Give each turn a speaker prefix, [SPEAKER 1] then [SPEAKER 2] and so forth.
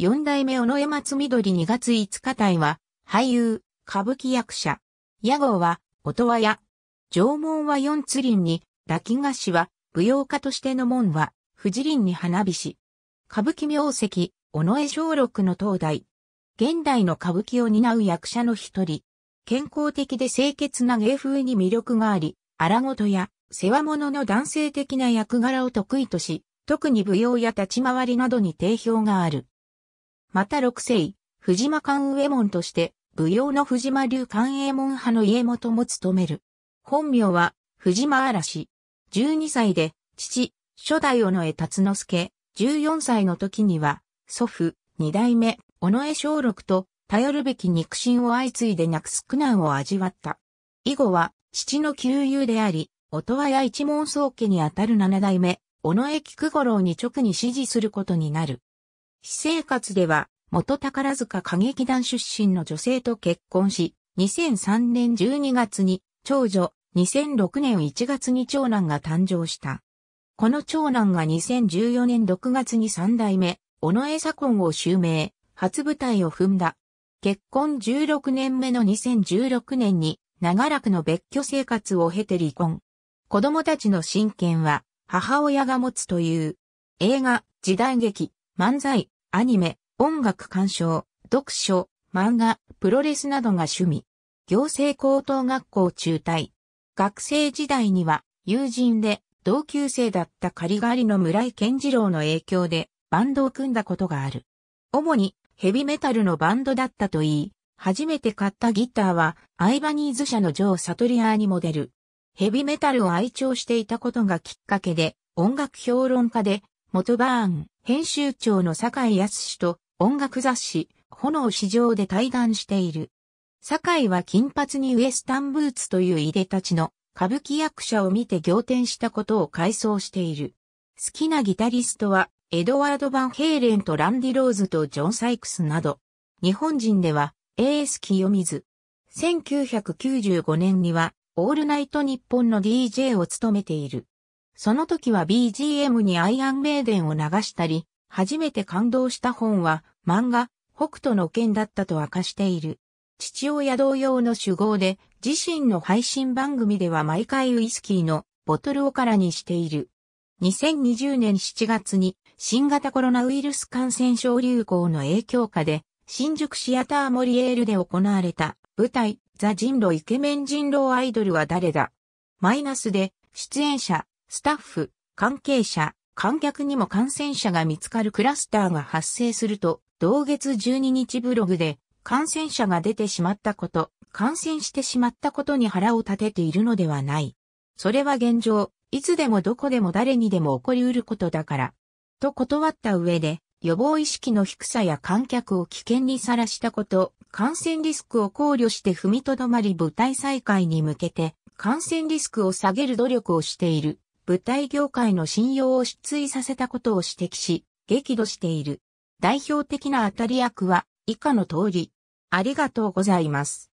[SPEAKER 1] 四代目尾上松緑2月5日隊は、俳優、歌舞伎役者。屋号は、音羽屋。縄文は四つ輪に、滝菓子は、舞踊家としての門は、富士に花火師。歌舞伎名跡、尾上小六の東大。現代の歌舞伎を担う役者の一人。健康的で清潔な芸風に魅力があり、荒事や世話物の男性的な役柄を得意とし、特に舞踊や立ち回りなどに定評がある。また六世、藤間勘右衛門として、舞踊の藤間流勘右衛門派の家元も務める。本名は、藤間嵐。12歳で、父、初代尾上達之助、14歳の時には、祖父、二代目、尾上小六と、頼るべき肉親を相次いで亡くす苦難を味わった。以後は、父の旧友であり、音羽や一門宗家にあたる七代目、尾上菊五郎に直に指示することになる。私生活では、元宝塚歌劇団出身の女性と結婚し、2003年12月に長女、2006年1月に長男が誕生した。この長男が2014年6月に3代目、尾上左近を襲名、初舞台を踏んだ。結婚16年目の2016年に、長らくの別居生活を経て離婚。子供たちの親権は、母親が持つという、映画、時代劇、漫才、アニメ、音楽鑑賞、読書、漫画、プロレスなどが趣味。行政高等学校中退。学生時代には友人で同級生だったカリガリの村井健次郎の影響でバンドを組んだことがある。主にヘビメタルのバンドだったといい、初めて買ったギターはアイバニーズ社のジョー・サトリアーにモデル。ヘビメタルを愛聴していたことがきっかけで音楽評論家で元バーン、編集長の坂井康と音楽雑誌、炎市場で対談している。坂井は金髪にウエスタンブーツといういでたちの歌舞伎役者を見て仰天したことを回想している。好きなギタリストは、エドワード・バンヘイレンとランディ・ローズとジョン・サイクスなど、日本人では、A.S. 清水。1995年には、オールナイト日本の DJ を務めている。その時は BGM にアイアンメイデンを流したり、初めて感動した本は漫画、北斗の剣だったと明かしている。父親同様の主語で、自身の配信番組では毎回ウイスキーのボトルを空にしている。2020年7月に新型コロナウイルス感染症流行の影響下で、新宿シアターモリエールで行われた舞台、ザ・人狼イケメン人狼アイドルは誰だマイナスで出演者、スタッフ、関係者、観客にも感染者が見つかるクラスターが発生すると、同月12日ブログで、感染者が出てしまったこと、感染してしまったことに腹を立てているのではない。それは現状、いつでもどこでも誰にでも起こりうることだから。と断った上で、予防意識の低さや観客を危険にさらしたこと、感染リスクを考慮して踏みとどまり舞台再開に向けて、感染リスクを下げる努力をしている。舞台業界の信用を失墜させたことを指摘し、激怒している。代表的な当たり役は以下の通り。ありがとうございます。